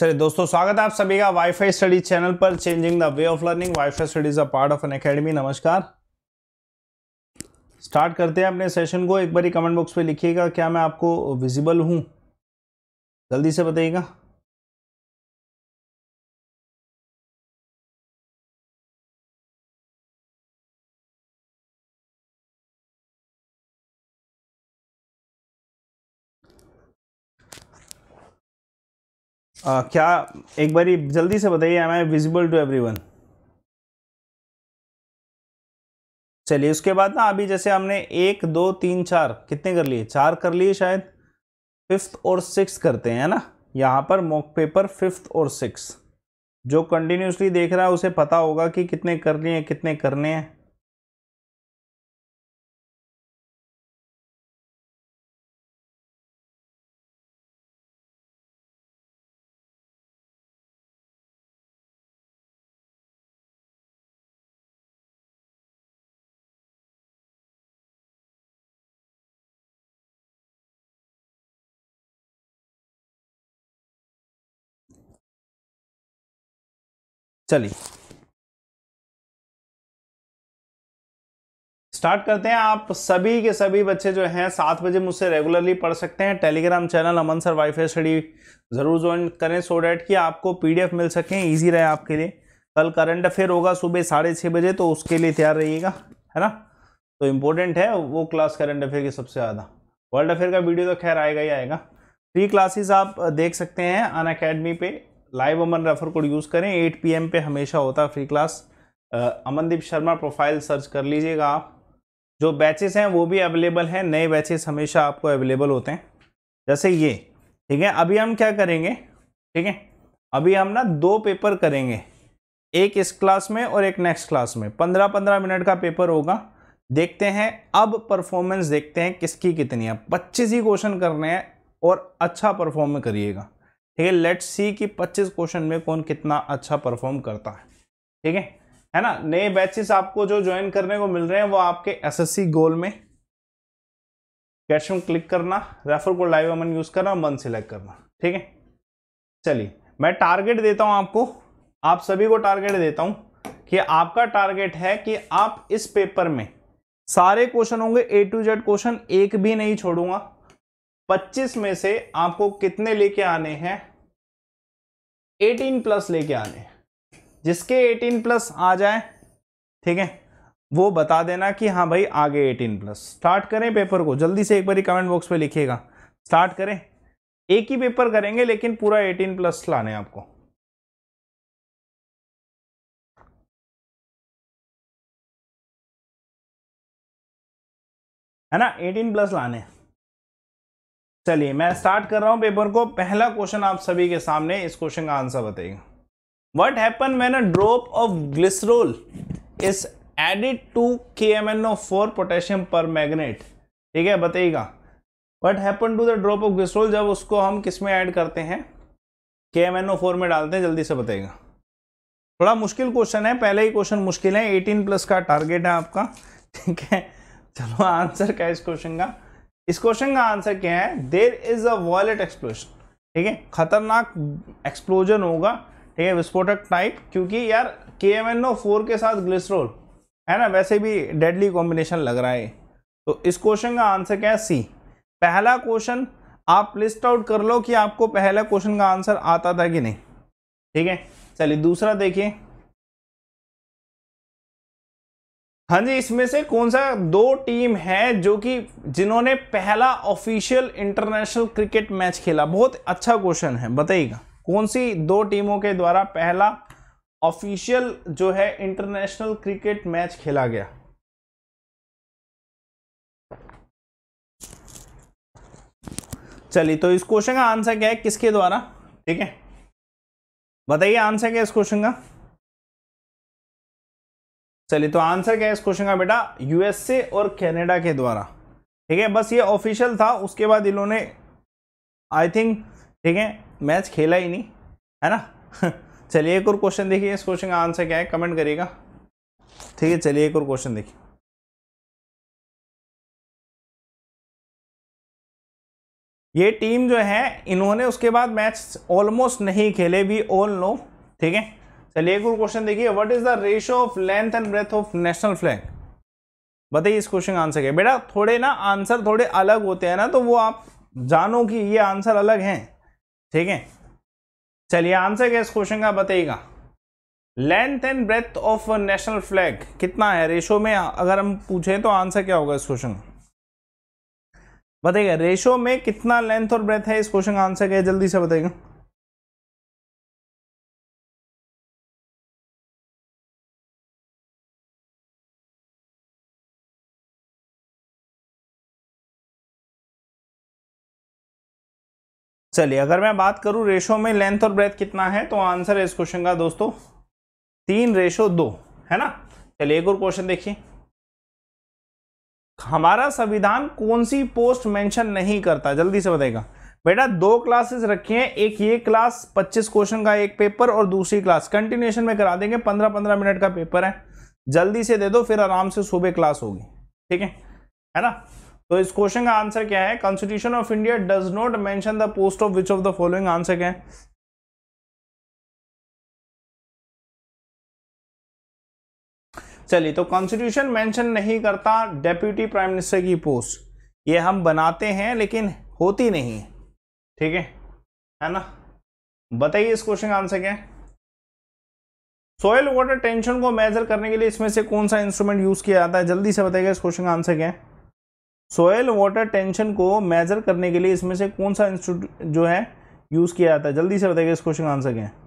चलिए दोस्तों स्वागत है आप सभी का वाईफाई स्टडी चैनल पर changing the way of learning WiFi studies a part of Unacademy नमस्कार स्टार्ट करते हैं अपने सेशन को एक बार कमेंट बॉक्स पे लिखिएगा क्या मैं आपको विजिबल हूँ जल्दी से बताइएगा आ, क्या एक बारी जल्दी से बताइए am I visible to everyone चलिए उसके बाद ना अभी जैसे हमने एक दो तीन चार कितने कर लिए चार कर लिए शायद फिफ्थ और सिक्स करते हैं ना यहाँ पर मॉक पेपर फिफ्थ और सिक्स जो कंटिन्यूसली देख रहा है उसे पता होगा कि कितने कर लिए कितने करने हैं चलिए स्टार्ट करते हैं आप सभी के सभी बच्चे जो हैं सात बजे मुझसे रेगुलरली पढ़ सकते हैं Telegram channel Aman sir WiFi study ज़रूर ज्वाइन करें सो डैट कि आपको पीडीएफ मिल सके ईजी रहे आपके लिए कल करंट अफेयर होगा सुबह साढ़े छः बजे तो उसके लिए तैयार रहिएगा है ना तो इम्पोर्टेंट है वो क्लास करंट अफेयर की सबसे ज़्यादा वर्ल्ड अफेयर का वीडियो तो खैर आएगा ही आएगा फ्री क्लासेस आप देख सकते हैं अन अकेडमी पे live Aman refer code use करें 8 पीएम पे हमेशा होता है free class Amandeep Sharma profile search कर लीजिएगा आप जो बैचेस हैं वो भी अवेलेबल हैं नए बैचेस हमेशा आपको अवेलेबल होते हैं जैसे ये ठीक है अभी हम क्या करेंगे ठीक है अभी हम ना दो पेपर करेंगे एक इस क्लास में और एक नेक्स्ट क्लास में पंद्रह पंद्रह मिनट का पेपर होगा देखते हैं अब परफॉर्मेंस देखते हैं किसकी कितनी है पच्चीस ही क्वेश्चन करने हैं और अच्छा परफॉर्म करिएगा ठीक है लेट सी कि 25 क्वेश्चन में कौन कितना अच्छा परफॉर्म करता है ठीक है है ना नए बैचेस आपको जो ज्वाइन करने को मिल रहे हैं वो आपके एसएससी गोल में में क्लिक करना रेफर को लाइव अमन यूज करना मन सिलेक्ट करना ठीक है चलिए मैं टारगेट देता हूं आपको आप सभी को टारगेट देता हूं कि आपका टारगेट है कि आप इस पेपर में सारे क्वेश्चन होंगे ए टू जेड क्वेश्चन एक भी नहीं छोड़ूंगा 25 में से आपको कितने लेके आने हैं 18 प्लस लेके आने हैं जिसके 18 प्लस आ जाए ठीक है वो बता देना कि हाँ भाई आगे 18 प्लस स्टार्ट करें पेपर को जल्दी से एक बार कमेंट बॉक्स पे लिखिएगा स्टार्ट करें एक ही पेपर करेंगे लेकिन पूरा 18 प्लस लाने आपको है ना 18 प्लस लाने चलिए मैं स्टार्ट कर रहा हूँ पेपर को पहला क्वेश्चन आप सभी के सामने इस क्वेश्चन का आंसर बताइए what happen when a drop of glycerol is added to K M N O four potassium permanganate ठीक है बताइएगा what happen to the drop of glycerol जब उसको हम किस में ऐड करते हैं के एम एन ओ फोर में डालते हैं जल्दी से बताइएगा थोड़ा मुश्किल क्वेश्चन है पहले ही क्वेश्चन मुश्किल है एटीन प्लस का टारगेट है आपका ठीक है चलो आंसर क्या है इस क्वेश्चन का इस क्वेश्चन का आंसर क्या है there is a violent explosion ठीक है खतरनाक एक्सप्लोजन होगा ठीक है विस्फोटक टाइप क्योंकि यार के एम एन ओ फोर के साथ ग्लिसरोल है ना वैसे भी डेडली कॉम्बिनेशन लग रहा है तो इस क्वेश्चन का आंसर क्या है सी पहला क्वेश्चन आप लिस्ट आउट कर लो कि आपको पहला क्वेश्चन का आंसर आता था कि नहीं ठीक है चलिए दूसरा देखिए हाँ जी इसमें से कौन सा दो टीम है जो कि जिन्होंने पहला ऑफिशियल इंटरनेशनल क्रिकेट मैच खेला बहुत अच्छा क्वेश्चन है बताइएगा कौन सी दो टीमों के द्वारा पहला ऑफिशियल जो है इंटरनेशनल क्रिकेट मैच खेला गया चलिए तो इस क्वेश्चन का आंसर क्या है किसके द्वारा ठीक है बताइए आंसर क्या है इस क्वेश्चन का चलिए तो आंसर क्या है इस क्वेश्चन का बेटा यूएसए और कनाडा के द्वारा ठीक है बस ये ऑफिशियल था उसके बाद इन्होंने आई थिंक ठीक है मैच खेला ही नहीं है ना चलिए एक और क्वेश्चन देखिए इस क्वेश्चन का आंसर क्या है कमेंट करिएगा ठीक है चलिए एक और क्वेश्चन देखिए ये टीम जो है इन्होंने उसके बाद मैच ऑलमोस्ट नहीं खेले वी ऑल नो ठीक है चलिए एक और क्वेश्चन देखिए what is the ratio of length and breadth of national flag बताइए इस क्वेश्चन का आंसर क्या बेटा थोड़े ना आंसर थोड़े अलग होते हैं ना तो वो आप जानो कि ये आंसर अलग हैं ठीक है चलिए आंसर क्या इस क्वेश्चन का बताइएगा length and breadth of national flag कितना है रेशो में अगर हम पूछें तो आंसर क्या होगा इस क्वेश्चन का बताइएगा रेशो में कितना लेंथ और ब्रेथ है इस क्वेश्चन का आंसर क्या है जल्दी से बताइएगा चलिए अगर मैं बात करूं रेशो में लेंथ और ब्रेथ कितना है तो आंसर है इस क्वेश्चन का दोस्तों तीन रेशो दो है ना चलिए एक और क्वेश्चन देखिए हमारा संविधान कौन सी पोस्ट मेंशन नहीं करता जल्दी से बताएगा बेटा दो क्लासेस रखी हैं एक ये क्लास 25 क्वेश्चन का एक पेपर और दूसरी क्लास कंटिन्यूशन में करा देंगे 15-15 मिनट का पेपर है जल्दी से दे दो फिर आराम से सुबह क्लास होगी ठीक है है ना तो इस क्वेश्चन का आंसर क्या है constitution of India does not mention the post of which of the following answer क्या है चलिए तो कॉन्स्टिट्यूशन मेंशन नहीं करता डेप्यूटी प्राइम मिनिस्टर की पोस्ट ये हम बनाते हैं लेकिन होती नहीं ठीक है है ना बताइए इस क्वेश्चन का आंसर क्या है सॉयल वाटर टेंशन को मेजर करने के लिए इसमें से कौन सा इंस्ट्रूमेंट यूज किया जाता है जल्दी से बताइएगा इस क्वेश्चन का आंसर क्या है सोयल वाटर टेंशन को मेजर करने के लिए इसमें से कौन सा इंस्टीट्यूट जो है यूज़ किया जाता है जल्दी से बताइए इस क्वेश्चन का आंसर क्या है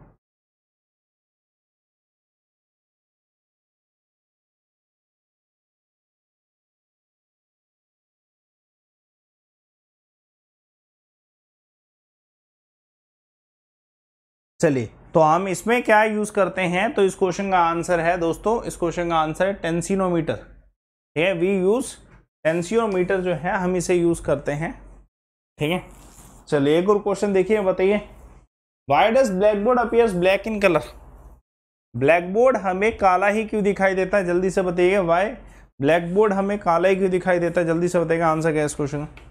चलिए तो हम इसमें क्या यूज़ करते हैं तो इस क्वेश्चन का आंसर है दोस्तों इस क्वेश्चन का आंसर है टेंसिनोमीटर ठीक है वी यूज़ टेंसियोमीटर जो है हम इसे यूज़ करते हैं ठीक है चलिए एक और क्वेश्चन देखिए बताइए why does black board appears black in colour black board हमें काला ही क्यों दिखाई देता है जल्दी से बताइएगा वाई ब्लैक बोर्ड हमें काला ही क्यों दिखाई देता है जल्दी से बताइएगा आंसर क्या है इस क्वेश्चन का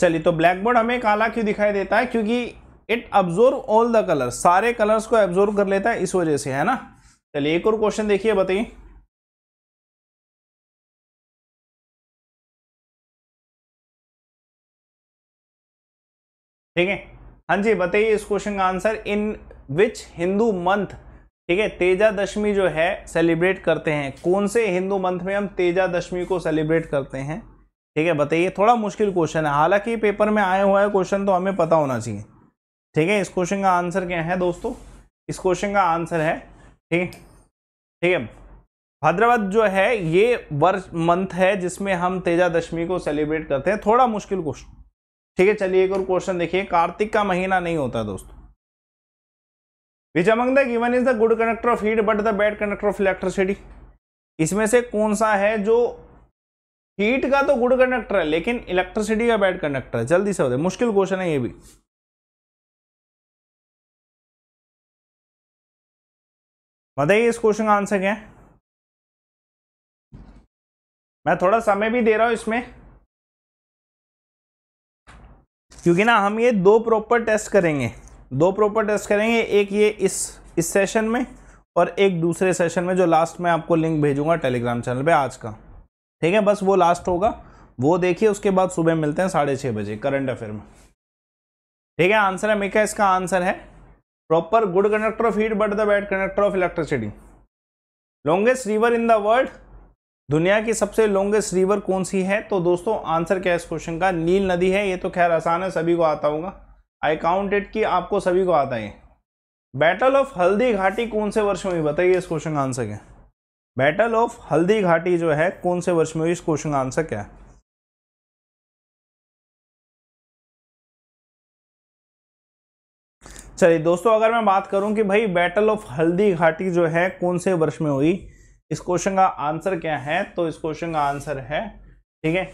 चलिए तो ब्लैक बोर्ड हमें काला क्यों दिखाई देता है क्योंकि it absorb all the colour सारे कलर्स को एब्जोर्व कर लेता है इस वजह से है ना चलिए एक और क्वेश्चन देखिए बताइए ठीक है हाँ जी बताइए इस क्वेश्चन का answer in which Hindu month ठीक है तेजा दशमी जो है सेलिब्रेट करते हैं कौन से हिंदू मंथ में हम तेजा दशमी को सेलिब्रेट करते हैं ठीक है बताइए थोड़ा मुश्किल क्वेश्चन है हालांकि पेपर में आया हुआ है क्वेश्चन तो हमें पता होना चाहिए ठीक है इस क्वेश्चन का आंसर क्या है दोस्तों इस क्वेश्चन का आंसर है ठीक है ठीक है भद्रवत जो है ये वर्ष मंथ है जिसमें हम तेजा दशमी को सेलिब्रेट करते हैं थोड़ा मुश्किल क्वेश्चन ठीक है चलिए एक और क्वेश्चन देखिए कार्तिक का महीना नहीं होता दोस्तों which among the given is the good conductor of heat but the bad conductor of electricity इसमें से कौन सा है जो हीट का तो गुड कंडक्टर है लेकिन इलेक्ट्रिसिटी का बैड कंडक्टर है जल्दी से होते मुश्किल क्वेश्चन है ये भी बताइए इस क्वेश्चन का आंसर क्या है मैं थोड़ा समय भी दे रहा हूं इसमें क्योंकि ना हम ये दो प्रॉपर टेस्ट करेंगे दो प्रॉपर टेस्ट करेंगे एक ये इस इस सेशन में और एक दूसरे सेशन में जो लास्ट में आपको लिंक भेजूंगा टेलीग्राम चैनल पे आज का ठीक है बस वो लास्ट होगा वो देखिए उसके बाद सुबह मिलते हैं साढ़े छः बजे करंट अफेयर में ठीक है आंसर है मेका इसका आंसर है proper good conductor of heat but the bad conductor of electricity longest river in the world दुनिया की सबसे लॉन्गेस्ट रिवर कौन सी है तो दोस्तों आंसर क्या है इस क्वेश्चन का नील नदी है ये तो खैर आसान है सभी को आता होगा आई काउंट इट कि आपको सभी को आता है बैटल ऑफ हल्दी घाटी कौन से वर्ष में हुई बताइए इस क्वेश्चन का आंसर क्या बैटल ऑफ हल्दी घाटी जो है कौन से वर्ष में हुई इस क्वेश्चन का आंसर क्या है चलिए दोस्तों अगर मैं बात करूं कि भाई बैटल ऑफ हल्दी घाटी जो है कौन से वर्ष में हुई इस क्वेश्चन का आंसर क्या है तो इस क्वेश्चन का आंसर है ठीक है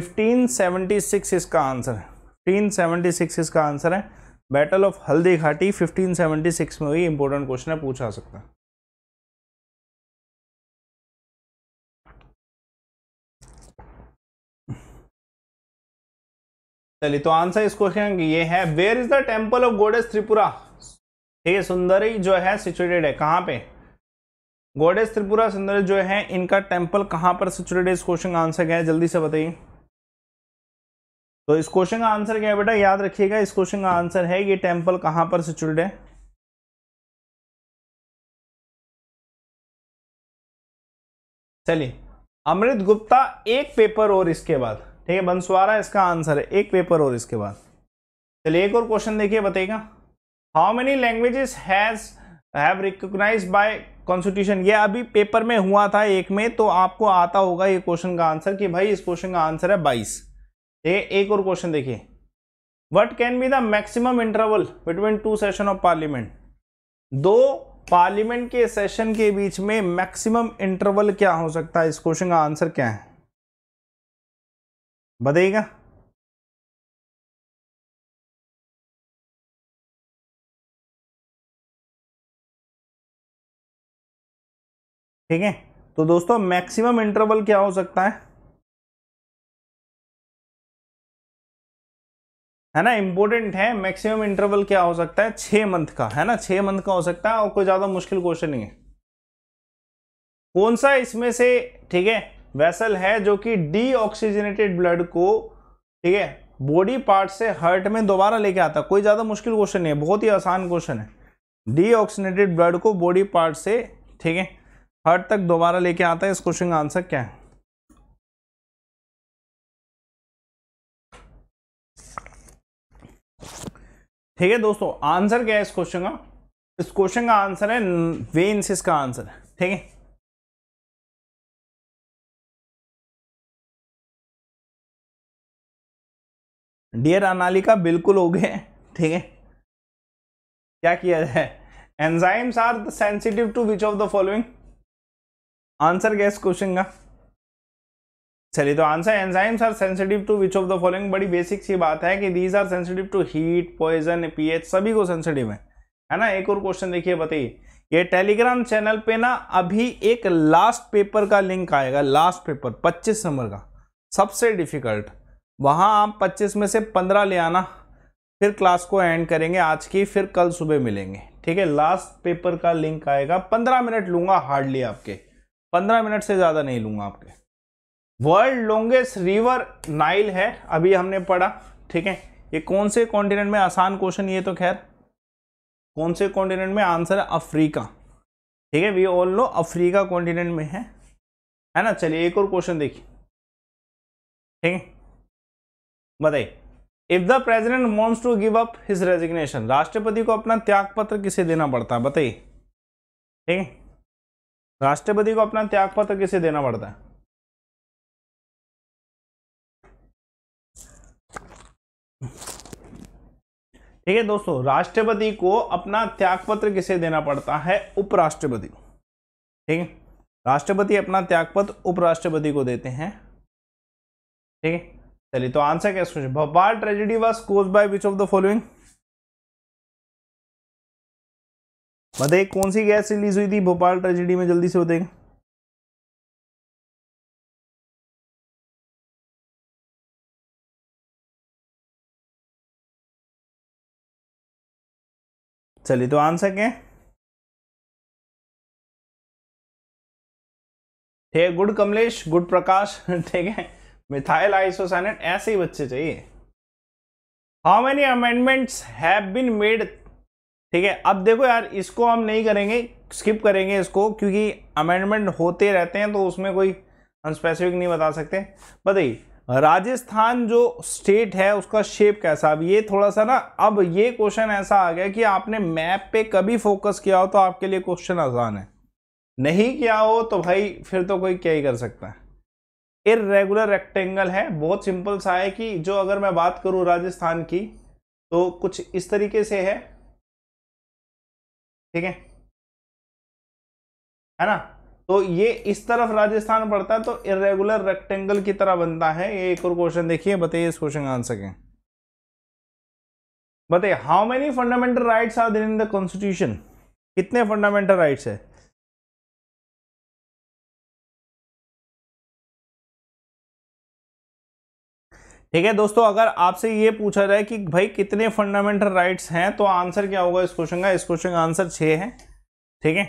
1576 इसका आंसर है 1576 इसका आंसर है बैटल ऑफ हल्दी घाटी 1576 में हुई इंपॉर्टेंट क्वेश्चन है पूछा सकता है चलिए तो आंसर इस क्वेश्चन ये है where is the temple of goddess Tripura ठीक है सुंदरी जो है सिचुएटेड है कहाँ पे गोडेस त्रिपुरा सुंदरी जो है इनका टेम्पल कहाँ पर सिचुएटेड है इस क्वेश्चन का आंसर क्या है जल्दी से बताइए तो इस क्वेश्चन का आंसर क्या है बेटा याद रखिएगा इस क्वेश्चन का आंसर है ये टेम्पल कहाँ पर सिचुएटेड है चलिए अमृत गुप्ता एक पेपर और इसके बाद ठीक है बंसवारा इसका आंसर है एक पेपर और इसके बाद चलिए एक और क्वेश्चन देखिए बताइएगा how many languages has have recognise by constitution ये अभी पेपर में हुआ था एक में तो आपको आता होगा ये क्वेश्चन का आंसर कि भाई इस क्वेश्चन का आंसर है बाईस ठीक है एक और क्वेश्चन देखिए what can be the maximum interval between two session of parliament दो पार्लियामेंट के सेशन के बीच में मैक्सिमम इंटरवल क्या हो सकता है इस क्वेश्चन का आंसर क्या है बताइएगा ठीक है तो दोस्तों मैक्सिमम इंटरवल क्या हो सकता है है ना इंपॉर्टेंट है मैक्सिमम इंटरवल क्या हो सकता है छह मंथ का है ना छह मंथ का हो सकता है और कोई ज्यादा मुश्किल क्वेश्चन नहीं है कौन सा इसमें से ठीक है वेसल है जो कि डी ऑक्सीजनेटेड ब्लड को ठीक है बॉडी पार्ट से हर्ट में दोबारा लेके आता कोई ज़्यादा मुश्किल क्वेश्चन नहीं है बहुत ही आसान क्वेश्चन है डी ऑक्सीजनेटेड ब्लड को बॉडी पार्ट से ठीक है हर्ट तक दोबारा लेके आता है इस क्वेश्चन का आंसर क्या है ठीक है दोस्तों आंसर क्या है इस क्वेश्चन का इस क्वेश्चन का आंसर है वेन्स इसका आंसर है ठीक है डियर अनालिका बिल्कुल हो गए ठीक है क्या किया जाए enzymes are sensitive to which of the following answer guess question का चलिए तो answer enzymes are sensitive to which of the following बड़ी बेसिक सी बात है कि these are sensitive to heat poison PH सभी को सेंसिटिव है है ना एक और क्वेश्चन देखिए बताइए ये टेलीग्राम चैनल पे ना अभी एक लास्ट पेपर का लिंक आएगा लास्ट पेपर 25 नंबर का सबसे डिफिकल्ट वहाँ आप 25 में से 15 ले आना फिर क्लास को एंड करेंगे आज की फिर कल सुबह मिलेंगे ठीक है लास्ट पेपर का लिंक आएगा 15 मिनट लूँगा हार्डली आपके 15 मिनट से ज़्यादा नहीं लूँगा आपके वर्ल्ड लॉन्गेस्ट रिवर नाइल है अभी हमने पढ़ा ठीक है ये कौन से कॉन्टिनेंट में आसान क्वेश्चन ये तो खैर कौन से कॉन्टिनेंट में आंसर है अफ्रीका ठीक है we all know Africa continent में है है ना चलिए एक और क्वेश्चन देखिए ठीक है बताइए if the president wants to give up his resignation राष्ट्रपति को अपना त्याग पत्र किसे देना पड़ता है बताइए ठीक है राष्ट्रपति को अपना त्याग पत्र किसे देना पड़ता है ठीक है दोस्तों राष्ट्रपति को अपना त्याग पत्र किसे देना पड़ता है उपराष्ट्रपति को ठीक है राष्ट्रपति अपना त्यागपत्र उपराष्ट्रपति को देते हैं ठीक है चलिए तो आंसर क्या question Bhopal tragedy was cause by which of the following बताइए कौन सी गैस रिलीज हुई थी भोपाल ट्रेजिडी में जल्दी से होते चलिए तो आंसर क्या ठीक है गुड कमलेश गुड प्रकाश ठीक है मिथाइल आइसोसाइनेट ऐसे ही बच्चे चाहिए how many amendments have been made ठीक है अब देखो यार इसको हम नहीं करेंगे स्किप करेंगे इसको क्योंकि अमेंडमेंट होते रहते हैं तो उसमें कोई अनस्पेसिफिक नहीं बता सकते बताइए राजस्थान जो स्टेट है उसका शेप कैसा अब ये थोड़ा सा ना अब ये क्वेश्चन ऐसा आ गया कि आपने मैप पे कभी फोकस किया हो तो आपके लिए क्वेश्चन आसान है नहीं किया हो तो भाई फिर तो कोई क्या ही कर सकता है इरेगुलर रेक्टेंगल है बहुत सिंपल सा है कि जो अगर मैं बात करूं राजस्थान की तो कुछ इस तरीके से है ठीक है है ना तो ये इस तरफ राजस्थान पड़ता है तो इरेगुलर रेक्टेंगल की तरह बनता है ये एक और क्वेश्चन देखिए बताइए इस क्वेश्चन का आंसर क्या बताइए how many fundamental rights are there in the constitution कितने फंडामेंटल राइट्स है ठीक है दोस्तों अगर आपसे ये पूछा जाए कि भाई कितने फंडामेंटल राइट्स हैं तो आंसर क्या होगा इस क्वेश्चन का इस क्वेश्चन का आंसर छः है ठीक है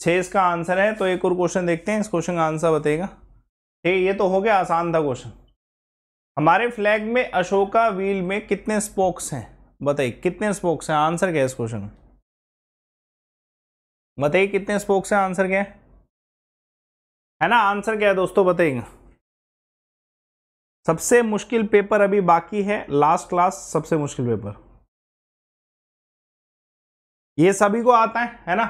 छः इसका आंसर है तो एक और क्वेश्चन देखते हैं इस क्वेश्चन का आंसर बताएगा ठीक है ये तो हो गया आसान था क्वेश्चन हमारे फ्लैग में अशोका व्हील में कितने स्पोक्स हैं बताइए कितने स्पोक्स हैं आंसर क्या है इस क्वेश्चन का बताइए कितने स्पोक्स हैं आंसर क्या है है ना आंसर क्या है दोस्तों बताइएगा सबसे मुश्किल पेपर अभी बाकी है लास्ट क्लास सबसे मुश्किल पेपर ये सभी को आता है है ना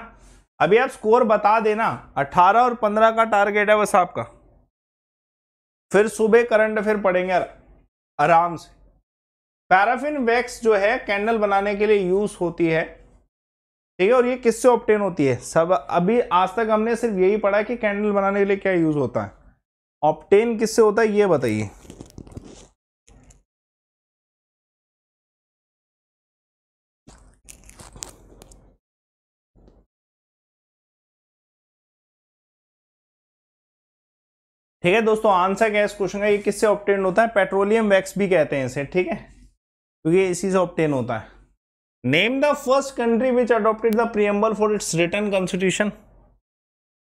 अभी आप स्कोर बता देना 18 और 15 का टारगेट है बस आपका फिर सुबह करंट फिर पढ़ेंगे आराम से पैराफिन वैक्स जो है कैंडल बनाने के लिए यूज होती है ठीक है और ये किससे ऑप्टेन होती है सब अभी आज तक हमने सिर्फ यही पढ़ा है कि कैंडल बनाने के लिए क्या यूज होता है ऑप्टेन किससे होता है ये बताइए ठीक है दोस्तों आंसर क्या है इस क्वेश्चन का ये किससे ऑप्टेन होता है पेट्रोलियम वैक्स भी कहते हैं इसे ठीक है क्योंकि इसी से ऑप्टेन होता है name the first country which adopted the preamble for its written constitution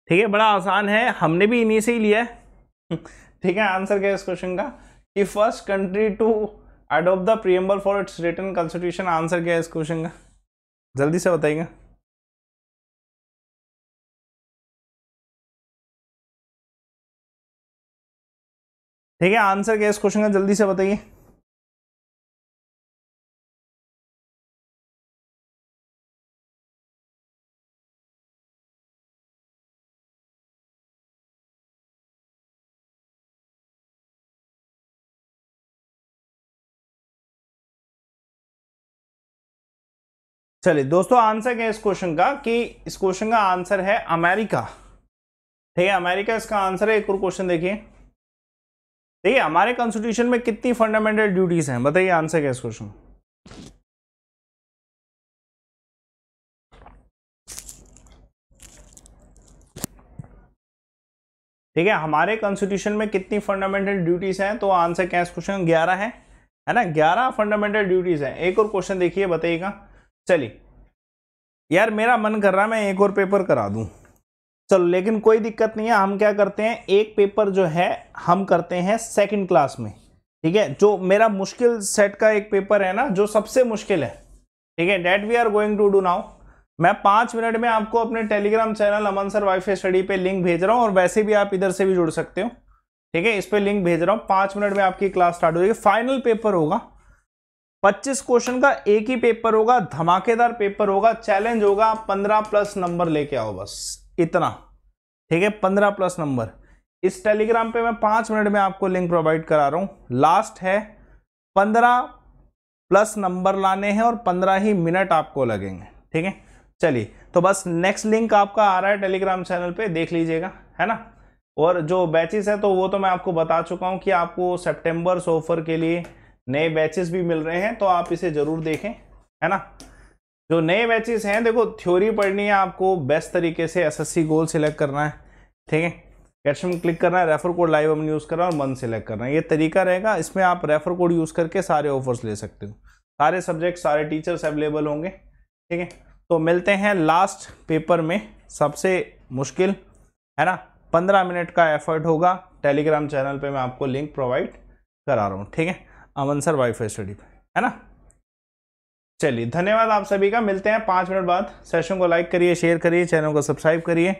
ठीक है बड़ा आसान है हमने भी इन्हीं से ही लिया है ठीक है आंसर क्या है इस क्वेश्चन का कि first country to adopt the preamble for its written constitution answer क्या है इस क्वेश्चन का जल्दी से बताइएगा ठीक है आंसर क्या इस क्वेश्चन का जल्दी से बताइए चलिए दोस्तों आंसर क्या है इस क्वेश्चन का कि इस क्वेश्चन का आंसर है अमेरिका ठीक है अमेरिका इसका आंसर है एक और क्वेश्चन देखिए देखिए हमारे कॉन्स्टिट्यूशन में कितनी फंडामेंटल ड्यूटीज़ हैं बताइए आंसर क्या इस क्वेश्चन ठीक है हमारे कॉन्स्टिट्यूशन में कितनी फंडामेंटल ड्यूटीज़ हैं तो आंसर क्या इस क्वेश्चन ग्यारह है है ना ग्यारह फंडामेंटल ड्यूटीज़ हैं एक और क्वेश्चन देखिए बताइएगा चलिए यार मेरा मन कर रहा है मैं एक और पेपर करा दूं चलो लेकिन कोई दिक्कत नहीं है हम क्या करते हैं एक पेपर जो है हम करते हैं सेकंड क्लास में ठीक है जो मेरा मुश्किल सेट का एक पेपर है ना जो सबसे मुश्किल है ठीक है that we are going to do now मैं पाँच मिनट में आपको अपने Telegram channel Aman sir WiFi study पे लिंक भेज रहा हूँ और वैसे भी आप इधर से भी जुड़ सकते हो ठीक है इस पर लिंक भेज रहा हूँ पाँच मिनट में आपकी क्लास स्टार्ट हो जाएगी फाइनल पेपर होगा पच्चीस क्वेश्चन का एक ही पेपर होगा धमाकेदार पेपर होगा चैलेंज होगा पंद्रह प्लस नंबर लेके आओ बस इतना ठीक है पंद्रह प्लस नंबर इस टेलीग्राम पे मैं पांच मिनट में आपको लिंक प्रोवाइड करा रहा हूं लास्ट है पंद्रह प्लस नंबर लाने हैं और पंद्रह ही मिनट आपको लगेंगे ठीक है चलिए तो बस नेक्स्ट लिंक आपका आ रहा है टेलीग्राम चैनल पे देख लीजिएगा है ना और जो बैचेस है तो वो तो मैं आपको बता चुका हूँ कि आपको सेप्टेम्बर सोफर के लिए नए बैचेस भी मिल रहे हैं तो आप इसे ज़रूर देखें है ना जो नए बैचेस हैं देखो थ्योरी पढ़नी है आपको बेस्ट तरीके से एसएससी गोल सेलेक्ट करना है ठीक है कैप्शन क्लिक करना है रेफर कोड लाइव हम यूज़ करना है और मंथ सिलेक्ट करना है ये तरीका रहेगा इसमें आप रेफर कोड यूज़ करके सारे ऑफर्स ले सकते हो सारे सब्जेक्ट सारे टीचर्स अवेलेबल होंगे ठीक है तो मिलते हैं लास्ट पेपर में सबसे मुश्किल है ना पंद्रह मिनट का एफर्ट होगा टेलीग्राम चैनल पर मैं आपको लिंक प्रोवाइड करा रहा हूँ ठीक है अमन सर वाईफाई स्टडी पर है ना चलिए धन्यवाद आप सभी का मिलते हैं पाँच मिनट बाद सेशन को लाइक करिए शेयर करिए चैनल को सब्सक्राइब करिए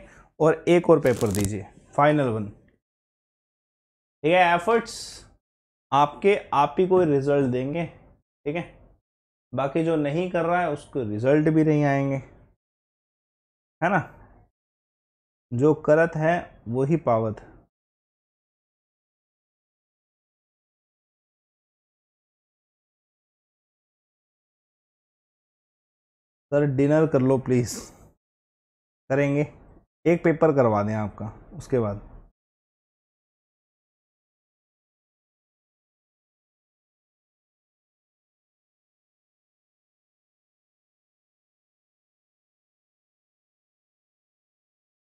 और एक और पेपर दीजिए फाइनल वन ठीक है एफर्ट्स आपके आप ही कोई रिजल्ट देंगे ठीक है बाकी जो नहीं कर रहा है उसको रिजल्ट भी नहीं आएंगे है ना जो करत है वो ही पावत है सर डिनर कर लो प्लीज़ करेंगे एक पेपर करवा दें आपका उसके बाद